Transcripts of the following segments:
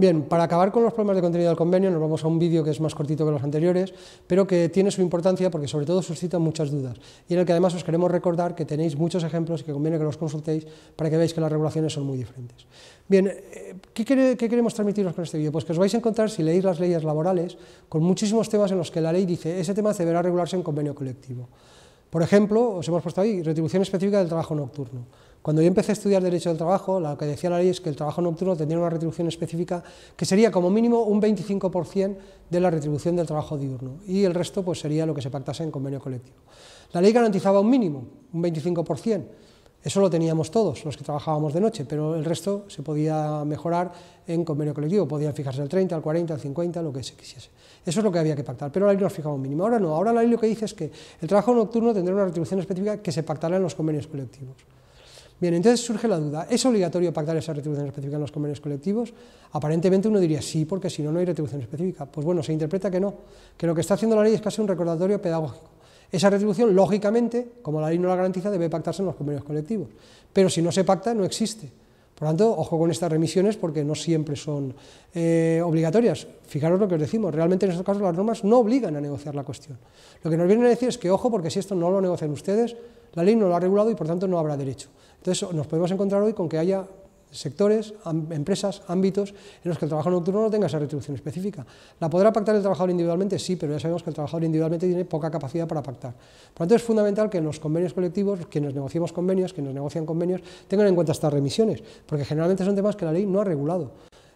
Bien, para acabar con los problemas de contenido del convenio, nos vamos a un vídeo que es más cortito que los anteriores, pero que tiene su importancia porque sobre todo suscita muchas dudas y en el que además os queremos recordar que tenéis muchos ejemplos y que conviene que los consultéis para que veáis que las regulaciones son muy diferentes. Bien, eh, ¿qué, qué queremos transmitiros con este vídeo? Pues que os vais a encontrar, si leéis las leyes laborales, con muchísimos temas en los que la ley dice ese tema deberá regularse en convenio colectivo. Por ejemplo, os hemos puesto ahí retribución específica del trabajo nocturno. Cuando yo empecé a estudiar Derecho del Trabajo, lo que decía la ley es que el trabajo nocturno tendría una retribución específica que sería como mínimo un 25% de la retribución del trabajo diurno y el resto pues, sería lo que se pactase en convenio colectivo. La ley garantizaba un mínimo, un 25%. Eso lo teníamos todos, los que trabajábamos de noche, pero el resto se podía mejorar en convenio colectivo, podían fijarse el 30, el 40, el 50, lo que se quisiese. Eso es lo que había que pactar, pero la ley nos fijaba un mínimo. Ahora no, ahora la ley lo que dice es que el trabajo nocturno tendrá una retribución específica que se pactará en los convenios colectivos. Bien, entonces surge la duda, ¿es obligatorio pactar esa retribución específica en los convenios colectivos? Aparentemente uno diría sí, porque si no, no hay retribución específica. Pues bueno, se interpreta que no, que lo que está haciendo la ley es casi un recordatorio pedagógico. Esa retribución, lógicamente, como la ley no la garantiza, debe pactarse en los convenios colectivos. Pero si no se pacta, no existe. Por lo tanto, ojo con estas remisiones porque no siempre son eh, obligatorias. Fijaros lo que os decimos, realmente en estos casos las normas no obligan a negociar la cuestión. Lo que nos vienen a decir es que ojo porque si esto no lo negocian ustedes, la ley no lo ha regulado y por tanto no habrá derecho. Entonces nos podemos encontrar hoy con que haya sectores, empresas, ámbitos en los que el trabajo nocturno no tenga esa retribución específica. ¿La podrá pactar el trabajador individualmente? Sí, pero ya sabemos que el trabajador individualmente tiene poca capacidad para pactar. Por lo tanto, es fundamental que en los convenios colectivos, quienes negociemos convenios, quienes negocian convenios, tengan en cuenta estas remisiones, porque generalmente son temas que la ley no ha regulado.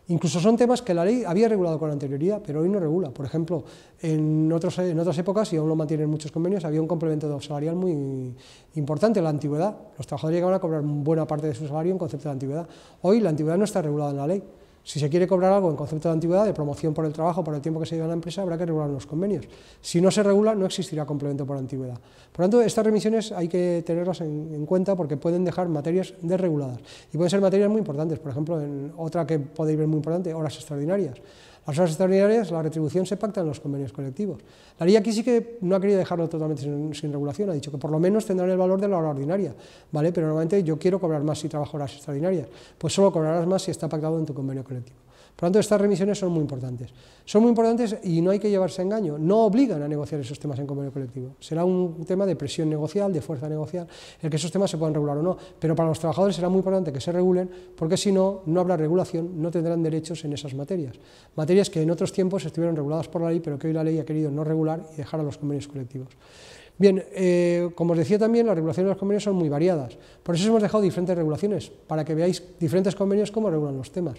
Incluso son temas que la ley había regulado con anterioridad, pero hoy no regula. Por ejemplo, en, otras épocas, y aún lo mantienen muchos convenios, había un complemento salarial muy importante, la antigüedad. Los trabajadores llegaban a cobrar buena parte de su salario en concepto de antigüedad. Hoy la antigüedad no está regulada en la ley. Si se quiere cobrar algo en concepto de antigüedad, de promoción por el trabajo, por el tiempo que se lleva en la empresa, habrá que regular los convenios. Si no se regula, no existirá complemento por antigüedad. Por lo tanto, estas remisiones hay que tenerlas en, cuenta porque pueden dejar materias desreguladas. Y pueden ser materias muy importantes, por ejemplo, en otra que podéis ver muy importante, horas extraordinarias. Las horas extraordinarias, la retribución se pacta en los convenios colectivos. La ley aquí sí que no ha querido dejarlo totalmente sin, regulación, ha dicho que por lo menos tendrán el valor de la hora ordinaria, ¿vale? Pero normalmente yo quiero cobrar más si trabajo horas extraordinarias, pues solo cobrarás más si está pactado en tu convenio colectivo. Por lo tanto, estas remisiones son muy importantes. Son muy importantes y no hay que llevarse a engaño. No obligan a negociar esos temas en convenio colectivo. Será un tema de presión negocial, de fuerza negocial, el que esos temas se puedan regular o no. Pero para los trabajadores será muy importante que se regulen, porque si no, no habrá regulación, no tendrán derechos en esas materias. Materias que en otros tiempos estuvieron reguladas por la ley, pero que hoy la ley ha querido no regular y dejar a los convenios colectivos. Bien, eh, como os decía también, las regulaciones de los convenios son muy variadas. Por eso hemos dejado diferentes regulaciones, para que veáis diferentes convenios cómo regulan los temas.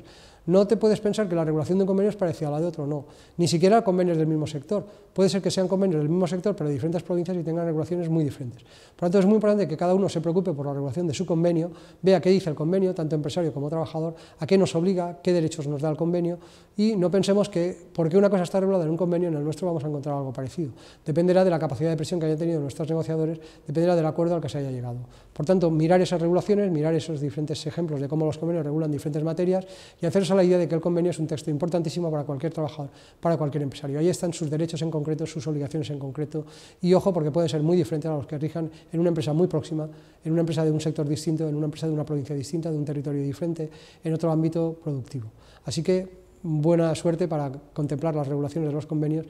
No te puedes pensar que la regulación de un convenio es parecida a la de otro, no. Ni siquiera convenios del mismo sector. Puede ser que sean convenios del mismo sector, pero de diferentes provincias y tengan regulaciones muy diferentes. Por lo tanto, es muy importante que cada uno se preocupe por la regulación de su convenio, vea qué dice el convenio, tanto empresario como trabajador, a qué nos obliga, qué derechos nos da el convenio, y no pensemos que porque una cosa está regulada en un convenio, en el nuestro vamos a encontrar algo parecido. Dependerá de la capacidad de presión que haya tenido de nuestros negociadores dependerá del acuerdo al que se haya llegado. Por tanto, mirar esas regulaciones, mirar esos diferentes ejemplos de cómo los convenios regulan diferentes materias y hacerse a la idea de que el convenio es un texto importantísimo para cualquier trabajador, para cualquier empresario. Ahí están sus derechos en concreto, sus obligaciones en concreto y ojo porque pueden ser muy diferentes a los que rijan en una empresa muy próxima, en una empresa de un sector distinto, en una empresa de una provincia distinta, de un territorio diferente, en otro ámbito productivo. Así que buena suerte para contemplar las regulaciones de los convenios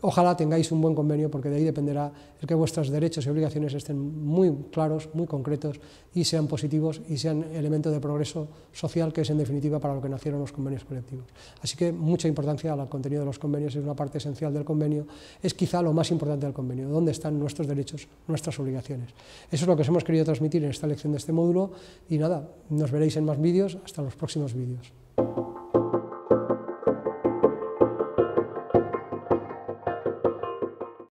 Ojalá tengáis un buen convenio porque de ahí dependerá el que vuestros derechos y obligaciones estén muy claros, muy concretos y sean positivos y sean elemento de progreso social que es en definitiva para lo que nacieron los convenios colectivos. Así que mucha importancia al contenido de los convenios es una parte esencial del convenio, es quizá lo más importante del convenio, dónde están nuestros derechos, nuestras obligaciones. Eso es lo que os hemos querido transmitir en esta lección de este módulo y nada, nos veréis en más vídeos, hasta los próximos vídeos.